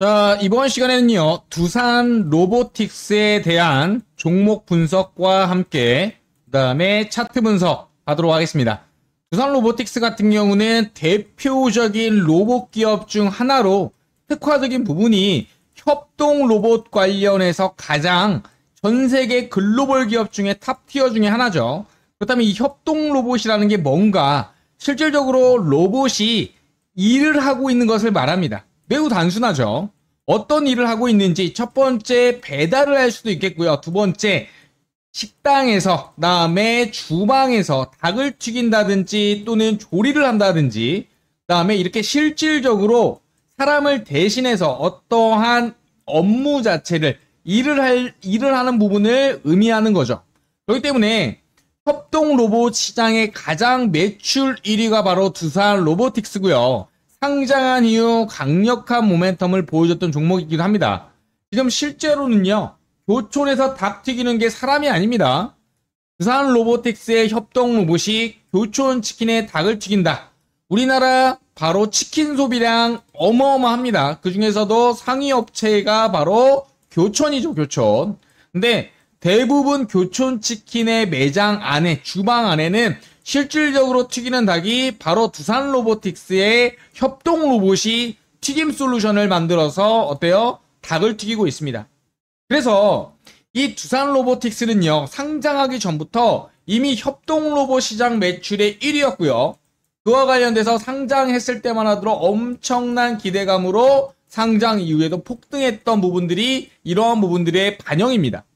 자, 이번 시간에는요, 두산 로보틱스에 대한 종목 분석과 함께, 그 다음에 차트 분석 하도록 하겠습니다. 두산 로보틱스 같은 경우는 대표적인 로봇 기업 중 하나로 특화적인 부분이 협동 로봇 관련해서 가장 전 세계 글로벌 기업 중에 탑티어 중에 하나죠. 그렇다면 이 협동 로봇이라는 게 뭔가 실질적으로 로봇이 일을 하고 있는 것을 말합니다. 매우 단순하죠. 어떤 일을 하고 있는지 첫 번째 배달을 할 수도 있겠고요. 두 번째 식당에서 그다음에 주방에서 닭을 튀긴다든지 또는 조리를 한다든지 그다음에 이렇게 실질적으로 사람을 대신해서 어떠한 업무 자체를 일을 할 일을 하는 부분을 의미하는 거죠. 그렇기 때문에 협동 로봇 시장의 가장 매출 1위가 바로 두산 로보틱스고요. 상장한 이후 강력한 모멘텀을 보여줬던 종목이기도 합니다. 지금 실제로는요, 교촌에서 닭 튀기는 게 사람이 아닙니다. 부산 로보틱스의 협동 로봇이 교촌 치킨에 닭을 튀긴다. 우리나라 바로 치킨 소비량 어마어마합니다. 그 중에서도 상위 업체가 바로 교촌이죠, 교촌. 근데 대부분 교촌 치킨의 매장 안에, 주방 안에는 실질적으로 튀기는 닭이 바로 두산 로보틱스의 협동 로봇이 튀김 솔루션을 만들어서 어때요? 닭을 튀기고 있습니다. 그래서 이 두산 로보틱스는요, 상장하기 전부터 이미 협동 로봇 시장 매출의 1위였고요. 그와 관련돼서 상장했을 때만 하도록 엄청난 기대감으로 상장 이후에도 폭등했던 부분들이 이러한 부분들의 반영입니다.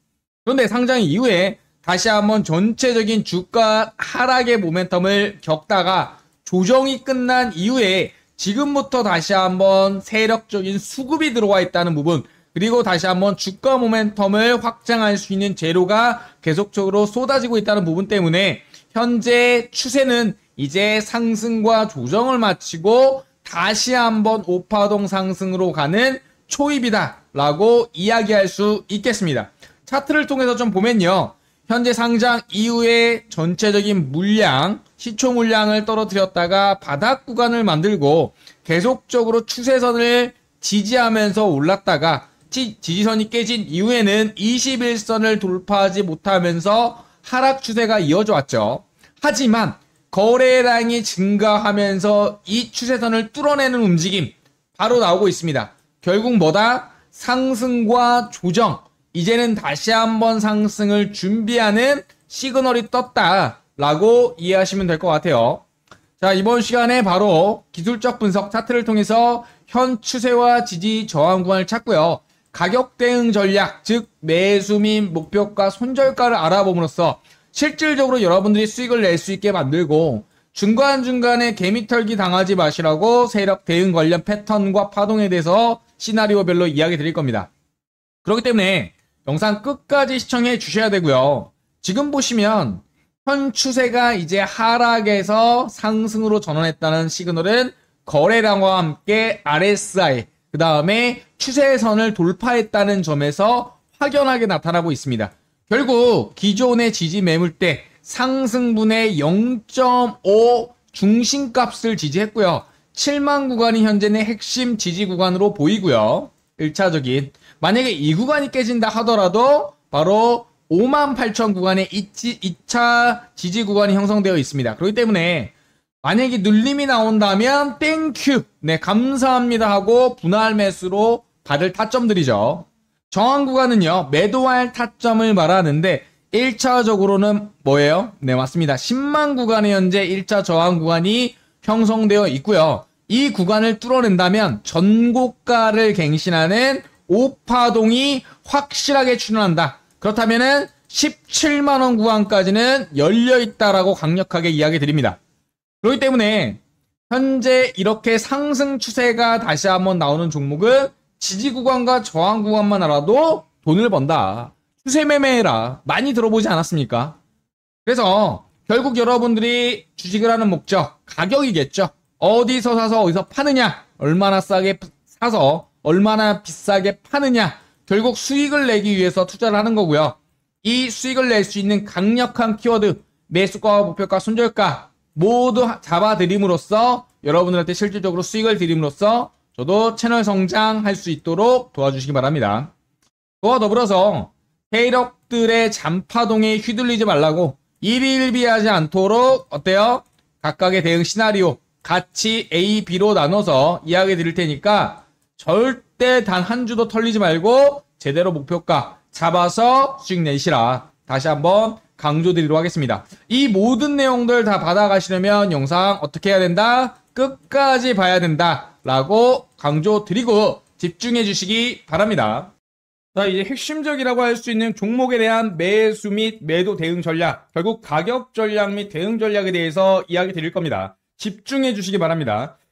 그런데 상장 이후에 다시 한번 전체적인 주가 하락의 모멘텀을 겪다가 조정이 끝난 이후에 지금부터 다시 한번 세력적인 수급이 들어와 있다는 부분 그리고 다시 한번 주가 모멘텀을 확장할 수 있는 재료가 계속적으로 쏟아지고 있다는 부분 때문에 현재 추세는 이제 상승과 조정을 마치고 다시 한번 오파동 상승으로 가는 초입이다 라고 이야기할 수 있겠습니다. 차트를 통해서 좀 보면요. 현재 상장 이후에 전체적인 물량, 시초 물량을 떨어뜨렸다가 바닥 구간을 만들고 계속적으로 추세선을 지지하면서 올랐다가 지, 지지선이 깨진 이후에는 21선을 돌파하지 못하면서 하락 추세가 이어져 왔죠. 하지만 거래량이 증가하면서 이 추세선을 뚫어내는 움직임 바로 나오고 있습니다. 결국 뭐다? 상승과 조정, 이제는 다시 한번 상승을 준비하는 시그널이 떴다라고 이해하시면 될 것 같아요. 자, 이번 시간에 바로 기술적 분석 차트를 통해서 현 추세와 지지 저항 구간을 찾고요. 가격 대응 전략, 즉 매수 및 목표가 손절가를 알아봄으로써 실질적으로 여러분들이 수익을 낼 수 있게 만들고 중간중간에 개미털기 당하지 마시라고 세력 대응 관련 패턴과 파동에 대해서 시나리오별로 이야기 드릴 겁니다. 그렇기 때문에 영상 끝까지 시청해 주셔야 되고요. 지금 보시면 현 추세가 이제 하락에서 상승으로 전환했다는 시그널은 거래량과 함께 RSI 그 다음에 추세 선을 돌파했다는 점에서 확연하게 나타나고 있습니다. 결국 기존의 지지 매물대 상승분의 0.5 중심값을 지지했고요. 7만 구간이 현재는 핵심 지지 구간으로 보이고요. 1차적인 만약에 이 구간이 깨진다 하더라도 바로 5만 8천 구간에 2차 지지 구간이 형성되어 있습니다. 그렇기 때문에 만약에 눌림이 나온다면 땡큐 네 감사합니다 하고 분할 매수로 받을 타점들이죠. 정한 구간은요 매도할 타점을 말하는데 1차적으로는 뭐예요? 네 맞습니다. 10만 구간에 현재 1차 저항 구간이 형성되어 있고요. 이 구간을 뚫어낸다면 전고가를 갱신하는 오파동이 확실하게 출현한다. 그렇다면은 17만원 구간까지는 열려있다라고 강력하게 이야기 드립니다. 그렇기 때문에 현재 이렇게 상승 추세가 다시 한번 나오는 종목은 지지 구간과 저항 구간만 알아도 돈을 번다. 추세 매매라 많이 들어보지 않았습니까? 그래서 결국 여러분들이 주식을 하는 목적 가격이겠죠. 어디서 사서 어디서 파느냐, 얼마나 싸게 사서 얼마나 비싸게 파느냐 결국 수익을 내기 위해서 투자를 하는 거고요. 이 수익을 낼 수 있는 강력한 키워드 매수가와 목표가 손절가 모두 잡아드림으로써 여러분들한테 실질적으로 수익을 드림으로써 저도 채널 성장할 수 있도록 도와주시기 바랍니다. 그와 더불어서 케이럭들의 잔파동에 휘둘리지 말라고 일일비하지 않도록 어때요? 각각의 대응 시나리오 같이 A, B로 나눠서 이야기 드릴 테니까 절대 단 한 주도 털리지 말고 제대로 목표가 잡아서 수익 내시라. 다시 한번 강조드리도록 하겠습니다. 이 모든 내용들 다 받아가시려면 영상 어떻게 해야 된다? 끝까지 봐야 된다. 라고 강조드리고 집중해 주시기 바랍니다. 자, 이제 핵심적이라고 할 수 있는 종목에 대한 매수 및 매도 대응 전략, 결국 가격 전략 및 대응 전략에 대해서 이야기 드릴 겁니다. 집중해 주시기 바랍니다.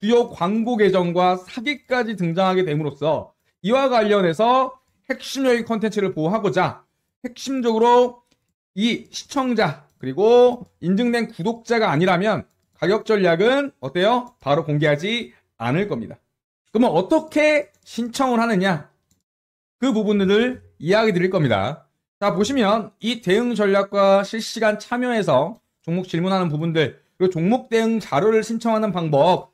주요 광고 계정과 사기까지 등장하게 됨으로써 이와 관련해서 핵심 요인 컨텐츠를 보호하고자 핵심적으로 이 시청자 그리고 인증된 구독자가 아니라면 가격 전략은 어때요? 바로 공개하지 않을 겁니다. 그러면 어떻게 신청을 하느냐? 그 부분을 들 이야기 드릴 겁니다. 자, 보시면 이 대응 전략과 실시간 참여해서 종목 질문하는 부분들, 그리고 종목 대응 자료를 신청하는 방법,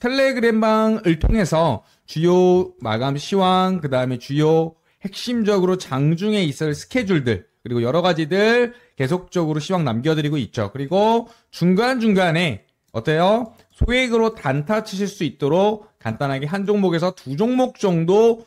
텔레그램방을 통해서 주요 마감 시황, 그 다음에 주요 핵심적으로 장중에 있을 스케줄들, 그리고 여러 가지들 계속적으로 시황 남겨드리고 있죠. 그리고 중간중간에 어때요? 소액으로 단타 치실 수 있도록 간단하게 한 종목에서 두 종목 정도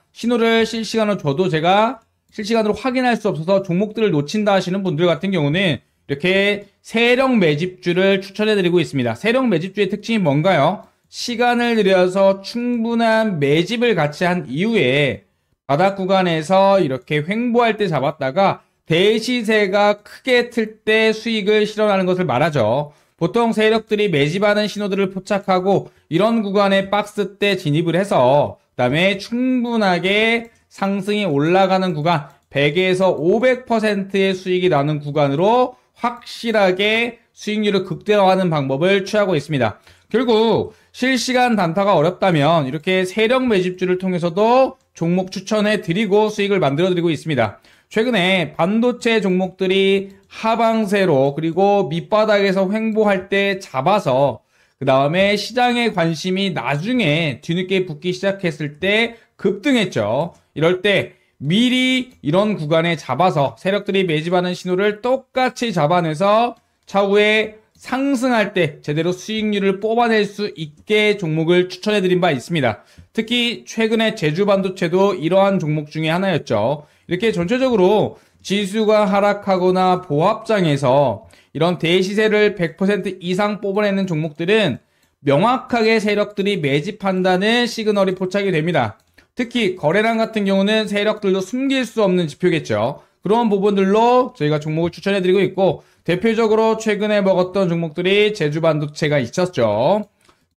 신호를 실시간으로 줘도 제가 실시간으로 확인할 수 없어서 종목들을 놓친다 하시는 분들 같은 경우는 이렇게 세력 매집주를 추천해드리고 있습니다. 세력 매집주의 특징이 뭔가요? 시간을 들여서 충분한 매집을 같이 한 이후에 바닥 구간에서 이렇게 횡보할 때 잡았다가 대시세가 크게 틀 때 수익을 실현하는 것을 말하죠. 보통 세력들이 매집하는 신호들을 포착하고 이런 구간에 박스 때 진입을 해서 그 다음에 충분하게 상승이 올라가는 구간 100에서 500%의 수익이 나는 구간으로 확실하게 수익률을 극대화하는 방법을 취하고 있습니다. 결국 실시간 단타가 어렵다면 이렇게 세력 매집주를 통해서도 종목 추천해 드리고 수익을 만들어 드리고 있습니다. 최근에 반도체 종목들이 하방세로 그리고 밑바닥에서 횡보할 때 잡아서 그 다음에 시장의 관심이 나중에 뒤늦게 붙기 시작했을 때 급등했죠. 이럴 때 미리 이런 구간에 잡아서 세력들이 매집하는 신호를 똑같이 잡아내서 차후에 상승할 때 제대로 수익률을 뽑아낼 수 있게 종목을 추천해드린 바 있습니다. 특히 최근에 제주 반도체도 이러한 종목 중에 하나였죠. 이렇게 전체적으로 지수가 하락하거나 보합장에서 이런 대시세를 100% 이상 뽑아내는 종목들은 명확하게 세력들이 매집한다는 시그널이 포착이 됩니다. 특히 거래량 같은 경우는 세력들도 숨길 수 없는 지표겠죠. 그런 부분들로 저희가 종목을 추천해드리고 있고 대표적으로 최근에 먹었던 종목들이 제주반도체가 있었죠.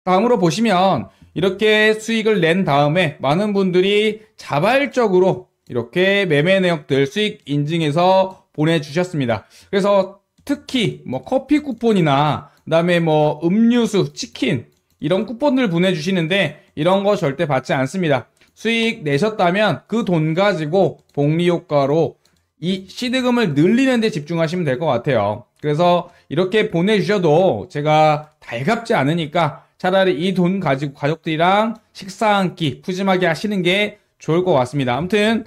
다음으로 보시면 이렇게 수익을 낸 다음에 많은 분들이 자발적으로 이렇게 매매 내역들 수익 인증해서 보내주셨습니다. 그래서 특히 뭐 커피 쿠폰이나 그다음에 뭐 음료수, 치킨 이런 쿠폰들 보내주시는데 이런 거 절대 받지 않습니다. 수익 내셨다면 그 돈 가지고 복리 효과로 이 시드금을 늘리는 데 집중하시면 될 것 같아요. 그래서 이렇게 보내주셔도 제가 달갑지 않으니까 차라리 이 돈 가지고 가족들이랑 식사 한 끼 푸짐하게 하시는 게 좋을 것 같습니다. 아무튼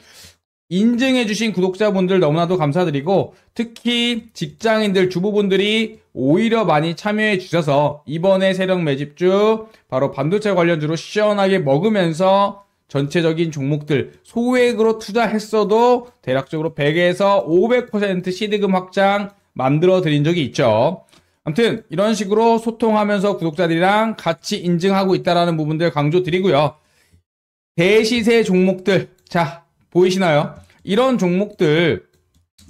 인증해주신 구독자분들 너무나도 감사드리고 특히 직장인들 주부분들이 오히려 많이 참여해 주셔서 이번에 세력 매집주 바로 반도체 관련주로 시원하게 먹으면서 전체적인 종목들 소액으로 투자했어도 대략적으로 100에서 500% 시드금 확장 만들어 드린 적이 있죠. 아무튼 이런 식으로 소통하면서 구독자들이랑 같이 인증하고 있다라는 부분들 강조 드리고요. 대시세 종목들 자 보이시나요? 이런 종목들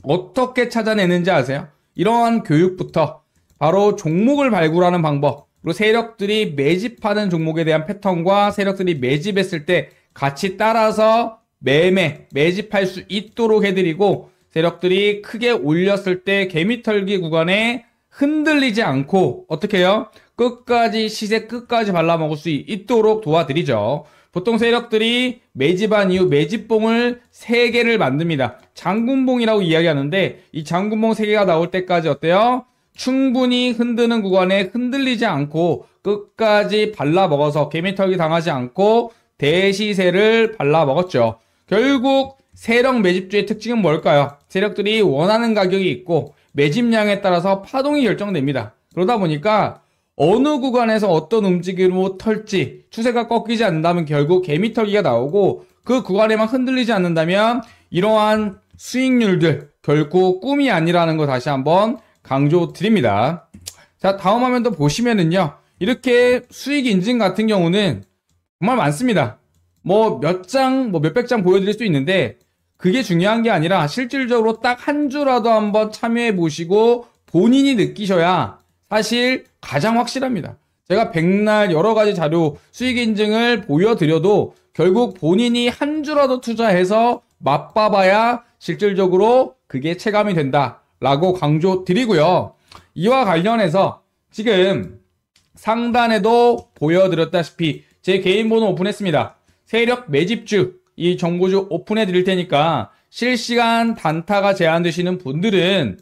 어떻게 찾아내는지 아세요? 이러한 교육부터 바로 종목을 발굴하는 방법 그리고 세력들이 매집하는 종목에 대한 패턴과 세력들이 매집했을 때 같이 따라서 매매, 매집할 수 있도록 해드리고 세력들이 크게 올렸을 때 개미털기 구간에 흔들리지 않고 어떻게 해요? 끝까지 시세 끝까지 발라먹을 수 있도록 도와드리죠. 보통 세력들이 매집한 이후 매집봉을 3개를 만듭니다. 장군봉이라고 이야기하는데 이 장군봉 3개가 나올 때까지 어때요? 충분히 흔드는 구간에 흔들리지 않고 끝까지 발라먹어서 개미털기 당하지 않고 대시세를 발라먹었죠. 결국 세력 매집주의 특징은 뭘까요? 세력들이 원하는 가격이 있고 매집량에 따라서 파동이 결정됩니다. 그러다 보니까 어느 구간에서 어떤 움직임으로 털지 추세가 꺾이지 않는다면 결국 개미털기가 나오고 그 구간에만 흔들리지 않는다면 이러한 수익률들 결국 꿈이 아니라는 거 다시 한번 강조드립니다. 자 다음 화면도 보시면은요 이렇게 수익 인증 같은 경우는 정말 많습니다. 뭐 몇 장, 뭐 몇 백 장 보여드릴 수 있는데 그게 중요한 게 아니라 실질적으로 딱 한 주라도 한번 참여해 보시고 본인이 느끼셔야 사실 가장 확실합니다. 제가 백날 여러 가지 자료 수익 인증을 보여드려도 결국 본인이 한 주라도 투자해서 맛봐봐야 실질적으로 그게 체감이 된다라고 강조 드리고요. 이와 관련해서 지금 상단에도 보여드렸다시피 제 개인 번호 오픈했습니다. 세력 매집주 이 정보주 오픈해 드릴 테니까 실시간 단타가 제한되시는 분들은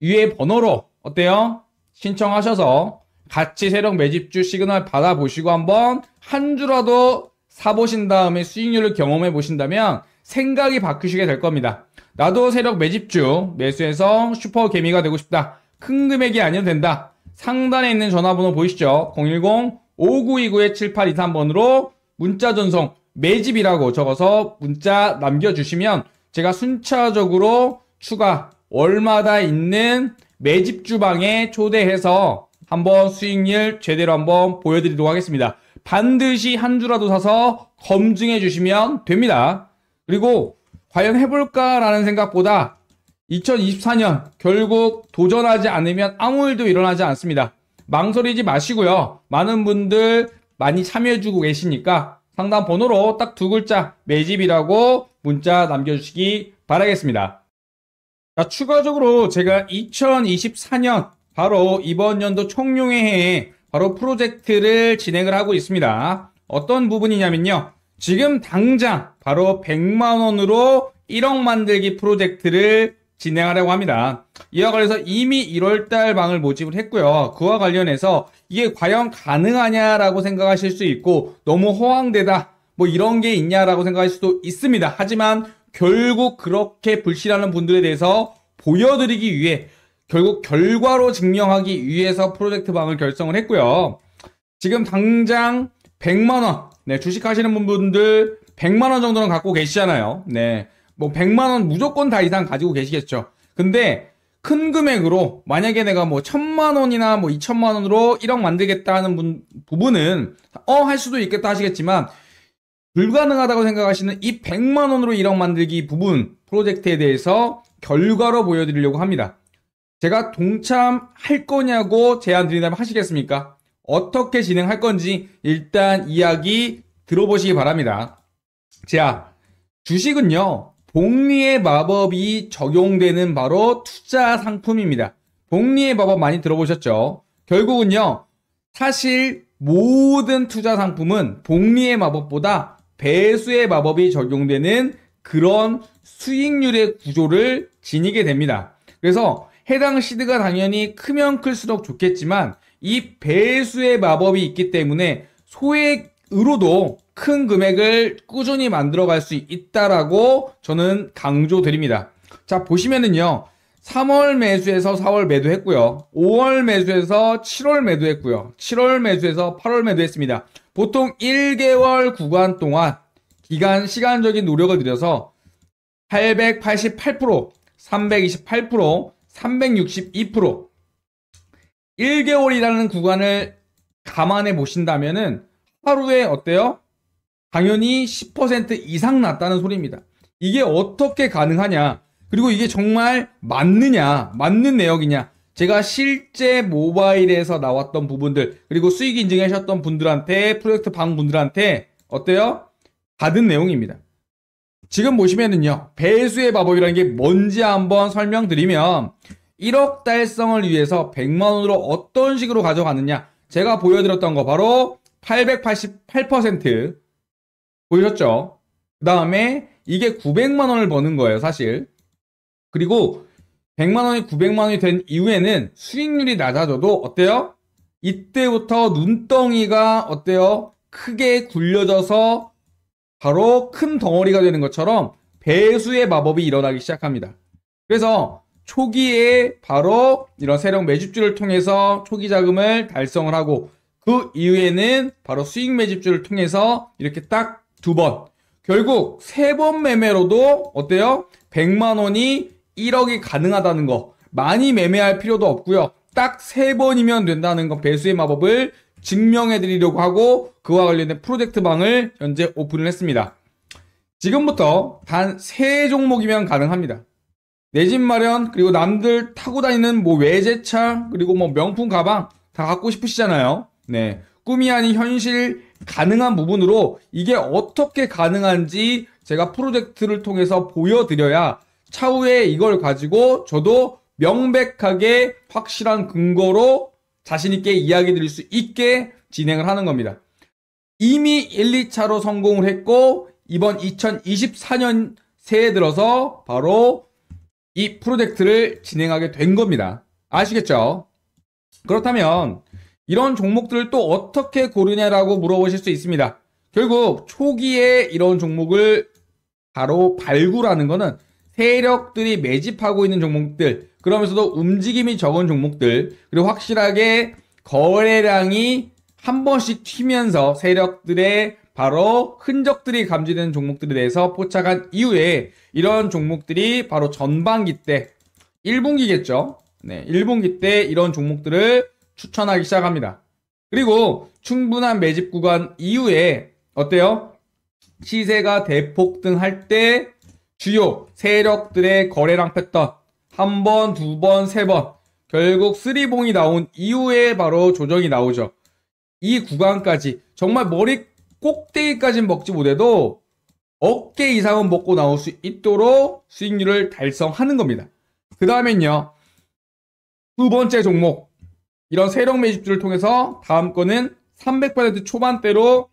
위에 번호로 어때요? 신청하셔서 같이 세력 매집주 시그널 받아보시고 한번 한 주라도 사보신 다음에 수익률을 경험해 보신다면 생각이 바뀌시게 될 겁니다. 나도 세력 매집주 매수해서 슈퍼 개미가 되고 싶다. 큰 금액이 아니어도 된다. 상단에 있는 전화번호 보이시죠? 010-5929-7823번으로 문자 전송 매집이라고 적어서 문자 남겨주시면 제가 순차적으로 추가 월마다 있는 매집 주방에 초대해서 한번 수익률 제대로 한번 보여드리도록 하겠습니다. 반드시 한 주라도 사서 검증해 주시면 됩니다. 그리고 과연 해볼까라는 생각보다 2024년 결국 도전하지 않으면 아무 일도 일어나지 않습니다. 망설이지 마시고요. 많은 분들 많이 참여해주고 계시니까 상담 번호로 딱 두 글자 매집이라고 문자 남겨주시기 바라겠습니다. 자, 추가적으로 제가 2024년 바로 이번 연도 총룡의해에 바로 프로젝트를 진행을 하고 있습니다. 어떤 부분이냐면요. 지금 당장 바로 100만원으로 1억 만들기 프로젝트를 진행하려고 합니다. 이와 관련해서 이미 1월달 방을 모집을 했고요. 그와 관련해서 이게 과연 가능하냐라고 생각하실 수 있고 너무 허황되다 뭐 이런 게 있냐라고 생각할 수도 있습니다. 하지만 결국 그렇게 불신하는 분들에 대해서 보여드리기 위해 결국 결과로 증명하기 위해서 프로젝트 방을 결성을 했고요. 지금 당장 100만 원, 네, 주식 하시는 분들 100만 원 정도는 갖고 계시잖아요. 네. 뭐 100만 원 무조건 다 이상 가지고 계시겠죠. 근데 큰 금액으로 만약에 내가 뭐 천만 원이나 뭐 2천만 원으로 1억 만들겠다 하는 분, 부분은 어 할 수도 있겠다 하시겠지만 불가능하다고 생각하시는 이 100만 원으로 1억 만들기 부분 프로젝트에 대해서 결과로 보여드리려고 합니다. 제가 동참할 거냐고 제안 드린다면 하시겠습니까? 어떻게 진행할 건지 일단 이야기 들어보시기 바랍니다. 자, 주식은요, 복리의 마법이 적용되는 바로 투자 상품입니다. 복리의 마법 많이 들어보셨죠? 결국은요, 사실 모든 투자 상품은 복리의 마법보다 배수의 마법이 적용되는 그런 수익률의 구조를 지니게 됩니다. 그래서 해당 시드가 당연히 크면 클수록 좋겠지만 이 배수의 마법이 있기 때문에 소액으로도 큰 금액을 꾸준히 만들어 갈 수 있다라고 저는 강조드립니다. 자, 보시면은요. 3월 매수에서 4월 매도했고요. 5월 매수에서 7월 매도했고요. 7월 매수에서 8월 매도했습니다. 보통 1개월 구간 동안 기간 시간적인 노력을 들여서 888%, 328%, 362% 1개월이라는 구간을 감안해 보신다면은 하루에 어때요? 당연히 10% 이상 났다는 소리입니다. 이게 어떻게 가능하냐? 그리고 이게 정말 맞느냐? 맞는 내역이냐? 제가 실제 모바일에서 나왔던 부분들 그리고 수익 인증하셨던 분들한테 프로젝트 방 분들한테 어때요? 받은 내용입니다. 지금 보시면은요, 배수의 마법이라는 게 뭔지 한번 설명드리면, 1억 달성을 위해서 100만원으로 어떤 식으로 가져가느냐. 제가 보여드렸던 거 바로 888% 보이셨죠? 그 다음에 이게 900만원을 버는 거예요, 사실. 그리고 100만원이 900만원이 된 이후에는 수익률이 낮아져도 어때요? 이때부터 눈덩이가 어때요? 크게 굴려져서 바로 큰 덩어리가 되는 것처럼 배수의 마법이 일어나기 시작합니다. 그래서 초기에 바로 이런 세력 매집주를 통해서 초기 자금을 달성을 하고 그 이후에는 바로 수익 매집주를 통해서 이렇게 딱 두 번 결국 세 번 매매로도 어때요? 100만 원이 1억이 가능하다는 거 많이 매매할 필요도 없고요. 딱 세 번이면 된다는 거 배수의 마법을 증명해 드리려고 하고 그와 관련된 프로젝트 방을 현재 오픈을 했습니다. 지금부터 단 세 종목이면 가능합니다. 내 집 마련 그리고 남들 타고 다니는 뭐 외제차 그리고 뭐 명품 가방 다 갖고 싶으시잖아요. 네. 꿈이 아닌 현실 가능한 부분으로 이게 어떻게 가능한지 제가 프로젝트를 통해서 보여드려야 차후에 이걸 가지고 저도 명백하게 확실한 근거로 자신있게 이야기 드릴 수 있게 진행을 하는 겁니다. 이미 1, 2차로 성공을 했고, 이번 2024년 새에 들어서 바로 이 프로젝트를 진행하게 된 겁니다. 아시겠죠? 그렇다면, 이런 종목들을 또 어떻게 고르냐라고 물어보실 수 있습니다. 결국, 초기에 이런 종목을 바로 발굴하는 것은 세력들이 매집하고 있는 종목들, 그러면서도 움직임이 적은 종목들, 그리고 확실하게 거래량이 한 번씩 튀면서 세력들의 바로 흔적들이 감지되는 종목들에 대해서 포착한 이후에 이런 종목들이 바로 전반기 때 1분기겠죠. 네, 1분기 때 이런 종목들을 추천하기 시작합니다. 그리고 충분한 매집 구간 이후에 어때요? 시세가 대폭 등할 때 주요 세력들의 거래량 패턴 한 번, 두 번, 세 번 결국 쓰리봉이 나온 이후에 바로 조정이 나오죠. 이 구간까지 정말 머리 꼭대기까지는 먹지 못해도 어깨 이상은 먹고 나올 수 있도록 수익률을 달성하는 겁니다. 그 다음엔요. 두 번째 종목 이런 세력 매집주를 통해서 다음 거는 300% 초반대로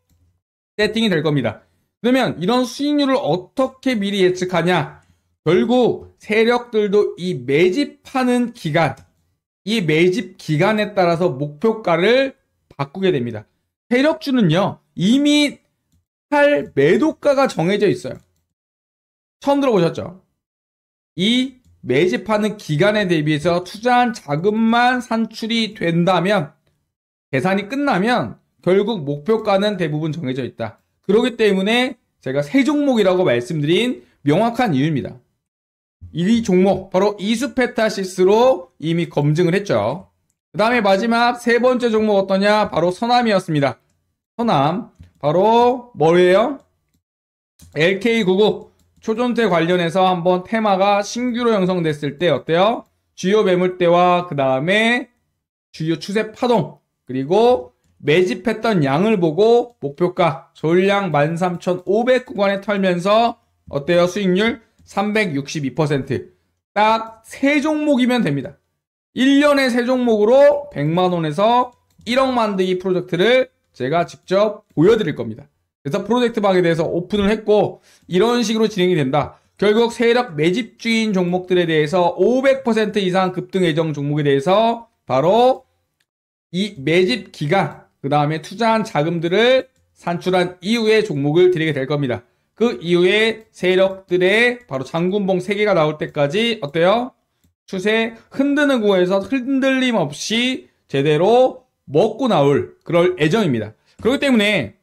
세팅이 될 겁니다. 그러면 이런 수익률을 어떻게 미리 예측하냐? 결국 세력들도 이 매집하는 기간, 이 매집 기간에 따라서 목표가를 바꾸게 됩니다. 세력주는요, 이미 팔 매도가가 정해져 있어요. 처음 들어보셨죠? 이 매집하는 기간에 대비해서 투자한 자금만 산출이 된다면, 계산이 끝나면 결국 목표가는 대부분 정해져 있다. 그렇기 때문에 제가 세 종목이라고 말씀드린 명확한 이유입니다. 1위 종목 바로 이수페타시스로 이미 검증을 했죠. 그 다음에 마지막 세 번째 종목 어떠냐 바로 서남이었습니다. 서남 바로 뭐예요? LK99 초전세 관련해서 한번 테마가 신규로 형성됐을 때 어때요? 주요 매물대와 그 다음에 주요 추세 파동 그리고 매집했던 양을 보고 목표가 전량 13,500 구간에 털면서 어때요? 수익률 362%딱 세 종목이면 됩니다. 1년에 세 종목으로 100만원에서 1억 만드기 프로젝트를 제가 직접 보여드릴 겁니다. 그래서 프로젝트 방에 대해서 오픈을 했고 이런 식으로 진행이 된다. 결국 세력 매집주인 종목들에 대해서 500% 이상 급등 예정 종목에 대해서 바로 이 매집 기간 그 다음에 투자한 자금들을 산출한 이후의 종목을 드리게 될 겁니다. 그 이후에 세력들의 바로 장군봉 3개가 나올 때까지 어때요? 추세 흔드는 구에서 흔들림 없이 제대로 먹고 나올 그럴 애정입니다 그렇기 때문에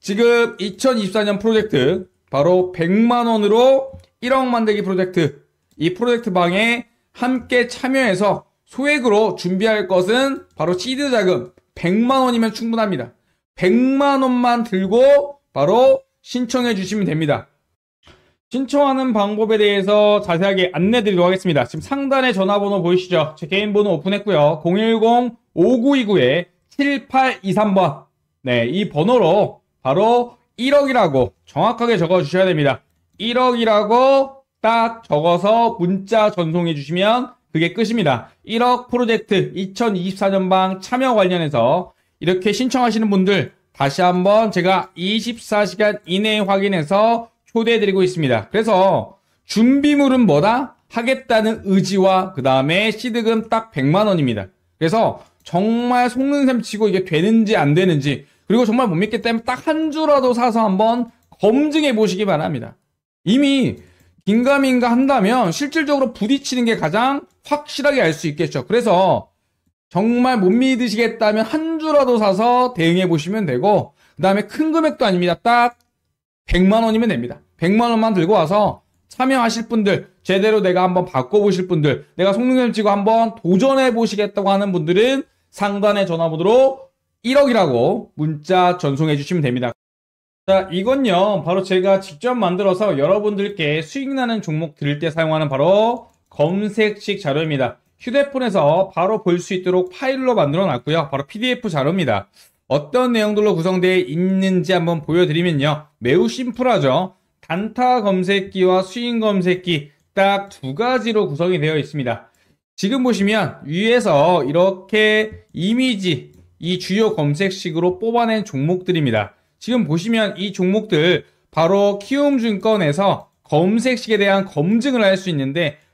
지금 2024년 프로젝트 바로 100만원으로 1억 만들기 프로젝트 이 프로젝트 방에 함께 참여해서 소액으로 준비할 것은 바로 시드 자금 100만 원이면 충분합니다. 100만 원만 들고 바로 신청해 주시면 됩니다. 신청하는 방법에 대해서 자세하게 안내 드리도록 하겠습니다. 지금 상단에 전화번호 보이시죠? 제 개인 번호 오픈했고요. 010-5929-7823번. 네, 이 번호로 바로 1억이라고 정확하게 적어 주셔야 됩니다. 1억이라고 딱 적어서 문자 전송해 주시면 그게 끝입니다. 1억 프로젝트 2024년방 참여 관련해서 이렇게 신청하시는 분들 다시 한번 제가 24시간 이내에 확인해서 초대해드리고 있습니다. 그래서 준비물은 뭐다? 하겠다는 의지와 그 다음에 시드금 딱 100만 원입니다. 그래서 정말 속는 셈 치고 이게 되는지 안 되는지 그리고 정말 못 믿기 때문에 딱 한 주라도 사서 한번 검증해 보시기 바랍니다. 이미 긴가민가 한다면 실질적으로 부딪히는 게 가장 확실하게 알 수 있겠죠. 그래서 정말 못 믿으시겠다면 한 주라도 사서 대응해 보시면 되고 그 다음에 큰 금액도 아닙니다. 딱 100만 원이면 됩니다. 100만 원만 들고 와서 참여하실 분들 제대로 내가 한번 바꿔보실 분들 내가 속눈썹 찍고 한번 도전해 보시겠다고 하는 분들은 상단에 전화번호로 1억이라고 문자 전송해 주시면 됩니다. 자, 이건요, 바로 제가 직접 만들어서 여러분들께 수익 나는 종목 들을 때 사용하는 바로 검색식 자료입니다. 휴대폰에서 바로 볼 수 있도록 파일로 만들어 놨고요. 바로 PDF 자료입니다. 어떤 내용들로 구성되어 있는지 한번 보여드리면요. 매우 심플하죠. 단타 검색기와 수인 검색기 딱 두 가지로 구성이 되어 있습니다. 지금 보시면 위에서 이렇게 이미지 이 주요 검색식으로 뽑아낸 종목들입니다. 지금 보시면 이 종목들 바로 키움증권에서 검색식에 대한 검증을 할 수 있는데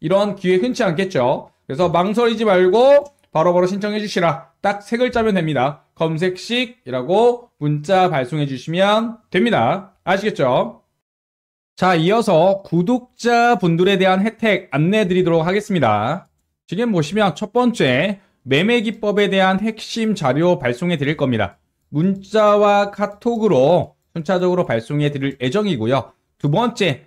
이런 기회 흔치 않겠죠. 그래서 망설이지 말고 바로바로 신청해 주시라. 딱 세 글자면 됩니다. 검색식이라고 문자 발송해 주시면 됩니다. 아시겠죠? 자, 이어서 구독자 분들에 대한 혜택 안내해 드리도록 하겠습니다. 지금 보시면 첫 번째 매매 기법에 대한 핵심 자료 발송해 드릴 겁니다. 문자와 카톡으로 순차적으로 발송해 드릴 예정이고요. 두 번째